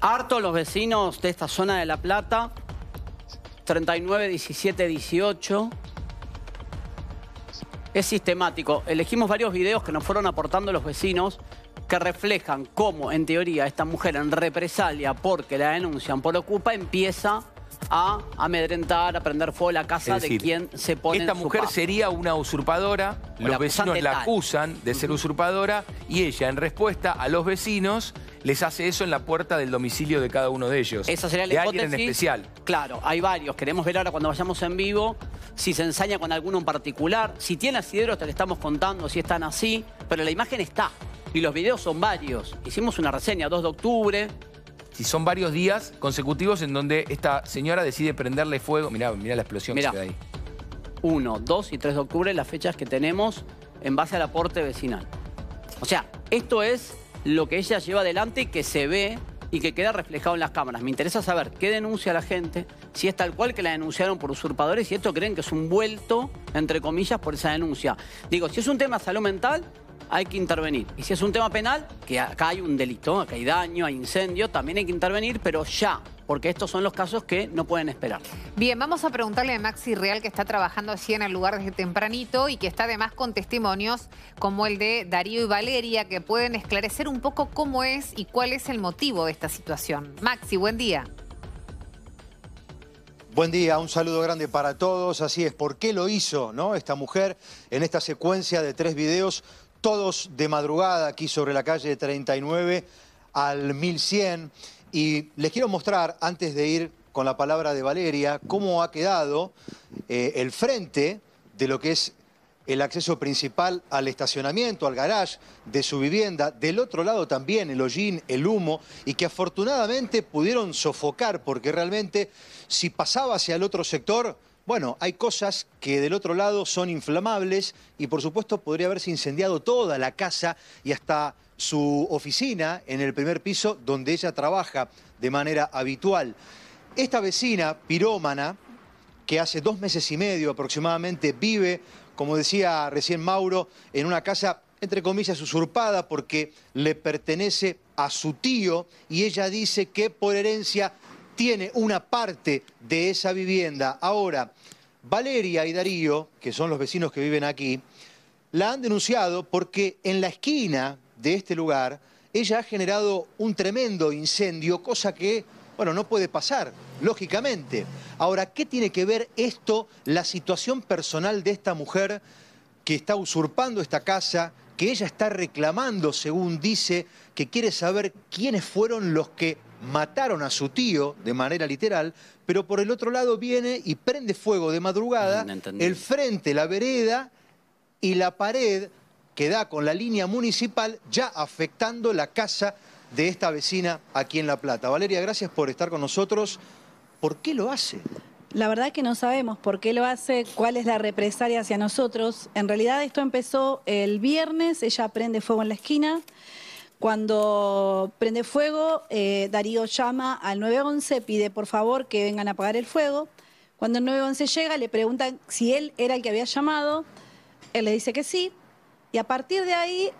Harto los vecinos de esta zona de La Plata. 39, 17, 18. Es sistemático. Elegimos varios videos que nos fueron aportando los vecinos que reflejan cómo, en teoría, esta mujer en represalia porque la denuncian por Ocupa empieza a amedrentar, a prender fuego la casa de quien se pone Esta mujer sería una usurpadora, los vecinos la acusan de ser usurpadora y ella, en respuesta a los vecinos, les hace eso en la puerta del domicilio de cada uno de ellos. Esa sería la de alguien en especial. Claro, hay varios. Queremos ver ahora cuando vayamos en vivo si se ensaña con alguno en particular. Si tiene asidero, te lo estamos contando, si están así. Pero la imagen está. Y los videos son varios. Hicimos una reseña, 2 de octubre, si son varios días consecutivos en donde esta señora decide prenderle fuego. Mirá, mirá la explosión que se ahí. 1, 2 y 3 de octubre, las fechas que tenemos en base al aporte vecinal. O sea, esto es lo que ella lleva adelante y que se ve y que queda reflejado en las cámaras. Me interesa saber qué denuncia la gente, si es tal cual que la denunciaron por usurpadores y esto creen que es un vuelto, entre comillas, por esa denuncia. Digo, si es un tema de salud mental, hay que intervenir. Y si es un tema penal, que acá hay un delito, acá hay daño, hay incendio, también hay que intervenir, pero ya, porque estos son los casos que no pueden esperar. Bien, vamos a preguntarle a Maxi Real, que está trabajando así en el lugar desde tempranito y que está además con testimonios como el de Darío y Valeria, que pueden esclarecer un poco cómo es y cuál es el motivo de esta situación. Maxi, buen día. Buen día, un saludo grande para todos. Así es, ¿por qué lo hizo no? esta mujer en esta secuencia de tres videos todos de madrugada aquí sobre la calle 39 al 1100. Y les quiero mostrar, antes de ir con la palabra de Valeria, cómo ha quedado eh, el frente de lo que es el acceso principal al estacionamiento, al garage de su vivienda, del otro lado también el hollín, el humo, y que afortunadamente pudieron sofocar, porque realmente si pasaba hacia el otro sector bueno, hay cosas que del otro lado son inflamables y por supuesto podría haberse incendiado toda la casa y hasta su oficina en el primer piso donde ella trabaja de manera habitual. Esta vecina pirómana, que hace dos meses y medio aproximadamente vive, como decía recién Mauro, en una casa entre comillas usurpada porque le pertenece a su tío y ella dice que por herencia tiene una parte de esa vivienda. Ahora, Valeria y Darío, que son los vecinos que viven aquí, la han denunciado porque en la esquina de este lugar ella ha generado un tremendo incendio, cosa que, bueno, no puede pasar, lógicamente. Ahora, ¿qué tiene que ver esto, la situación personal de esta mujer que está usurpando esta casa, que ella está reclamando, según dice, que quiere saber quiénes fueron los que mataron a su tío de manera literal, pero por el otro lado viene y prende fuego de madrugada mm, el frente, la vereda y la pared que da con la línea municipal ya afectando la casa de esta vecina aquí en La Plata. Valeria, gracias por estar con nosotros. ¿Por qué lo hace? La verdad es que no sabemos por qué lo hace, cuál es la represalia hacia nosotros. En realidad esto empezó el viernes, ella prende fuego en la esquina. Cuando prende fuego, eh, Darío llama al 911, pide por favor que vengan a apagar el fuego. Cuando el 911 llega, le preguntan si él era el que había llamado. Él le dice que sí. Y a partir de ahí,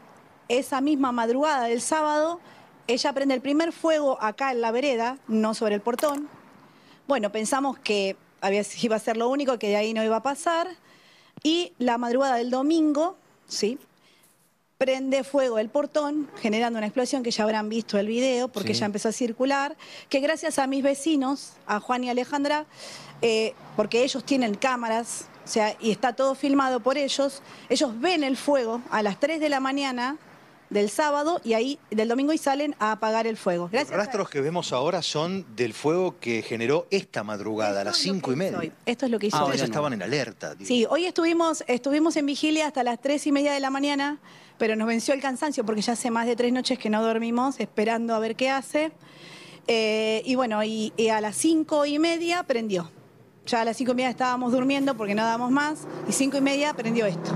esa misma madrugada del sábado, ella prende el primer fuego acá en la vereda, no sobre el portón. Bueno, pensamos que iba a ser lo único, que de ahí no iba a pasar. Y la madrugada del domingo, ¿sí? prende fuego el portón, generando una explosión que ya habrán visto el video porque ya empezó a circular, que gracias a mis vecinos, a Juan y Alejandra, eh, porque ellos tienen cámaras, o sea, y está todo filmado por ellos, ellos ven el fuego a las 3 de la mañana del sábado y ahí del domingo y salen a apagar el fuego. Los rastros que vemos ahora son del fuego que generó esta madrugada, a las cinco y media. Esto es lo que hizo. Ah, estaban en alerta. Sí, hoy estuvimos, estuvimos en vigilia hasta las tres y media de la mañana, pero nos venció el cansancio porque ya hace más de tres noches que no dormimos esperando a ver qué hace. Eh, y bueno, y, a las cinco y media prendió. Ya a las cinco y media estábamos durmiendo porque no dábamos más y cinco y media prendió esto.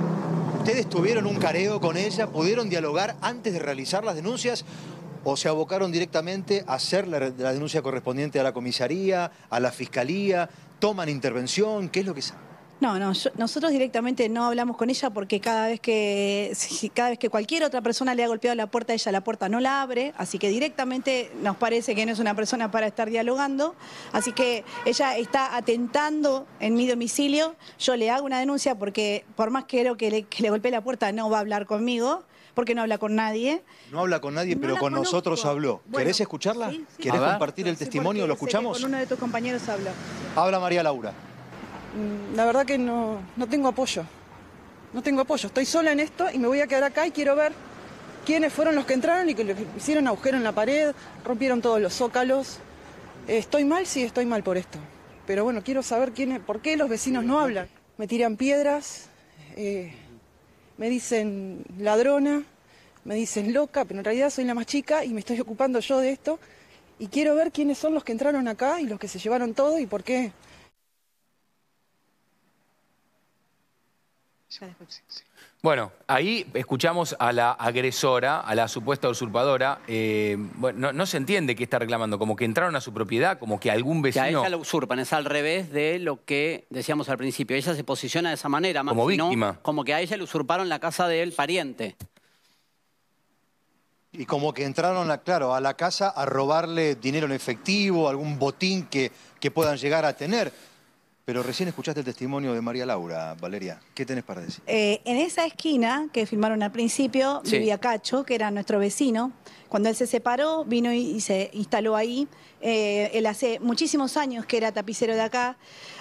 ¿Ustedes tuvieron un careo con ella? ¿Pudieron dialogar antes de realizar las denuncias? ¿O se abocaron directamente a hacer la, denuncia correspondiente a la comisaría, a la fiscalía? ¿Toman intervención? ¿Qué es lo que saben? No, no, nosotros directamente no hablamos con ella porque cada vez que cada vez que cualquier otra persona le ha golpeado la puerta, ella la puerta no la abre, así que directamente nos parece que no es una persona para estar dialogando, así que ella está atentando en mi domicilio, yo le hago una denuncia porque por más que creo que le, golpee la puerta no va a hablar conmigo porque no habla con nadie. No habla con nadie, pero con nosotros habló. ¿Querés escucharla? ¿Querés compartir el testimonio? ¿Lo escuchamos? Con uno de tus compañeros habla. Habla María Laura. Mm, la verdad que no, tengo apoyo. No tengo apoyo. Estoy sola en esto y me voy a quedar acá y quiero ver quiénes fueron los que entraron y que hicieron agujero en la pared, rompieron todos los zócalos. Estoy mal, sí, estoy mal por esto. Pero bueno, quiero saber quién por qué los vecinos no hablan. Me tiran piedras, eh, me dicen ladrona, me dicen loca, pero en realidad soy la más chica y me estoy ocupando yo de esto. Y quiero ver quiénes son los que entraron acá y los que se llevaron todo y por qué Bueno, ahí escuchamos a la agresora, a la supuesta usurpadora. Eh, bueno, no, se entiende qué está reclamando, como que entraron a su propiedad, como que algún vecino... Que a ella la usurpan, es al revés de lo que decíamos al principio. Ella se posiciona de esa manera, más como víctima. Como que a ella le usurparon la casa del pariente. Y como que entraron, a, claro, a la casa a robarle dinero en efectivo, algún botín que, que puedan llegar a tener. Pero recién escuchaste el testimonio de María Laura, Valeria. ¿Qué tenés para decir? Eh, en esa esquina que filmaron al principio, vivía Cacho, que era nuestro vecino. Cuando él se separó, vino y, se instaló ahí. Eh, él hace muchísimos años que era tapicero de acá.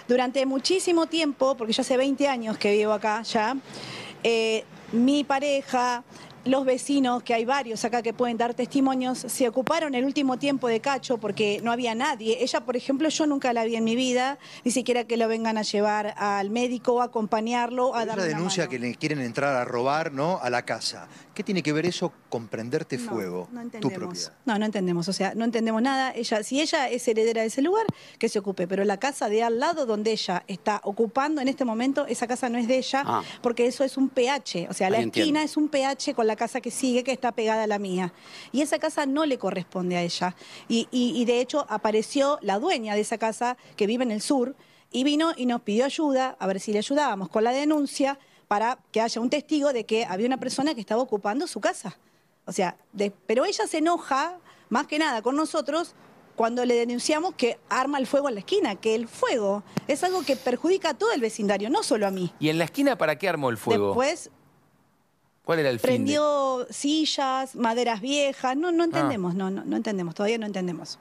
Durante muchísimo tiempo, porque yo hace 20 años que vivo acá ya, eh, mi pareja, los vecinos, que hay varios acá que pueden dar testimonios, se ocuparon el último tiempo de Cacho porque no había nadie. Ella, por ejemplo, yo nunca la vi en mi vida, ni siquiera que lo vengan a llevar al médico, a acompañarlo, a dar. la denuncia que le quieren entrar a robar, ¿no? A la casa. ¿Qué tiene que ver eso con prenderte fuego? No entendemos. Tu No, no entendemos. O sea, no entendemos nada. Ella, si ella es heredera de ese lugar, que se ocupe. Pero la casa de al lado donde ella está ocupando en este momento, esa casa no es de ella, ah. porque eso es un PH. O sea, la esquina es un PH con la la casa que sigue, que está pegada a la mía. Y esa casa no le corresponde a ella. Y, de hecho apareció la dueña de esa casa que vive en el sur y vino y nos pidió ayuda, a ver si le ayudábamos con la denuncia para que haya un testigo de que había una persona que estaba ocupando su casa. O sea, pero ella se enoja más que nada con nosotros cuando le denunciamos que arma el fuego en la esquina, que el fuego es algo que perjudica a todo el vecindario, no solo a mí. ¿Y en la esquina para qué armó el fuego? Después ¿Cuál era el fin? Prendió sillas, maderas viejas, no, no entendemos, no, no, entendemos, todavía no entendemos.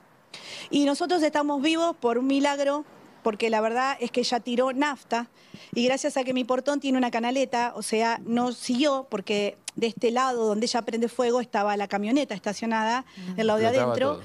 Y nosotros estamos vivos por un milagro, porque la verdad es que ya tiró nafta y gracias a que mi portón tiene una canaleta, o sea, no siguió porque de este lado donde ella prende fuego estaba la camioneta estacionada del lado de adentro.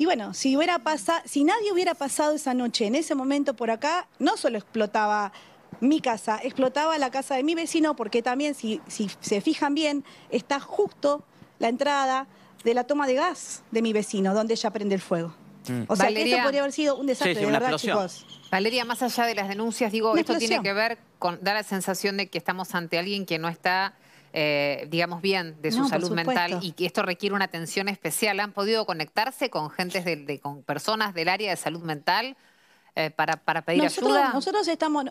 Y bueno, si, hubiera si nadie hubiera pasado esa noche en ese momento por acá, no solo explotaba mi casa explotaba la casa de mi vecino porque también, si, si se fijan bien, está justo la entrada de la toma de gas de mi vecino, donde ella prende el fuego. Mm. O sea, que esto podría haber sido un desastre, de verdad, chicos. Valeria, más allá de las denuncias, digo, esto tiene que ver con dar la sensación de que estamos ante alguien que no está... Eh, digamos bien, de su salud mental y que esto requiere una atención especial. ¿Han podido conectarse con gentes de, con personas del área de salud mental eh, para, para, pedir ayuda? Nosotros estamos,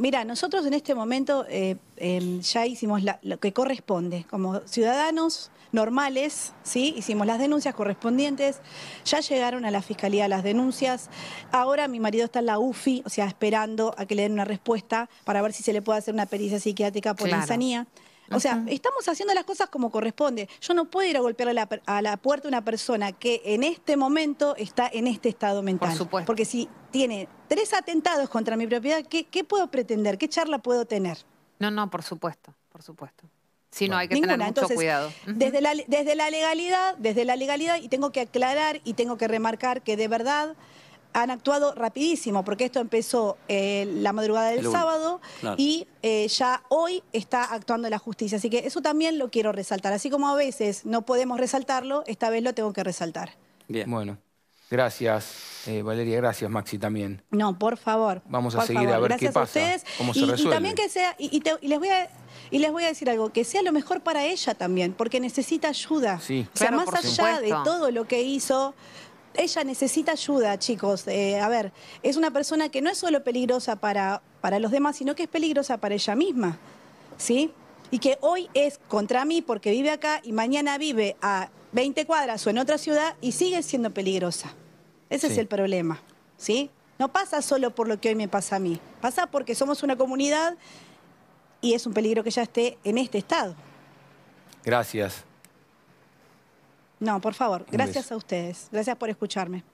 Mira, nosotros en este momento eh, em, ya hicimos lo que corresponde. Como ciudadanos normales, ¿sí? hicimos las denuncias correspondientes, ya llegaron a la fiscalía las denuncias. Ahora mi marido está en la UFI, o sea, esperando a que le den una respuesta para ver si se le puede hacer una pericia psiquiátrica por insanía. O sea, estamos haciendo las cosas como corresponde. Yo no puedo ir a golpear a la, puerta a una persona que en este momento está en este estado mental. Por supuesto. Porque si tiene tres atentados contra mi propiedad, ¿qué, puedo pretender? ¿Qué charla puedo tener? No, no, por supuesto, por supuesto. Si no, hay que tener mucho cuidado. desde la legalidad, desde la legalidad, y tengo que aclarar y tengo que remarcar que de verdad han actuado rapidísimo, porque esto empezó eh, la madrugada del sábado y eh, ya hoy está actuando la justicia. Así que eso también lo quiero resaltar. Así como a veces no podemos resaltarlo, esta vez lo tengo que resaltar. Bien. Bueno, gracias eh, Valeria, gracias Maxi también. No, por favor. Vamos a seguir a ver qué pasa, a ustedes. y, también que sea, y, les voy a... Y les voy a decir algo, que sea lo mejor para ella también, porque necesita ayuda. Sí, o sea, más allá de todo lo que hizo, ella necesita ayuda, chicos. Eh, a ver, es una persona que no es solo peligrosa para, los demás, sino que es peligrosa para ella misma. ¿Sí? Y que hoy es contra mí porque vive acá y mañana vive a 20 cuadras o en otra ciudad y sigue siendo peligrosa. Ese es el problema. ¿Sí? No pasa solo por lo que hoy me pasa a mí. Pasa porque somos una comunidad y es un peligro que ya esté en este estado. Gracias. No, por favor, gracias a ustedes. Gracias por escucharme.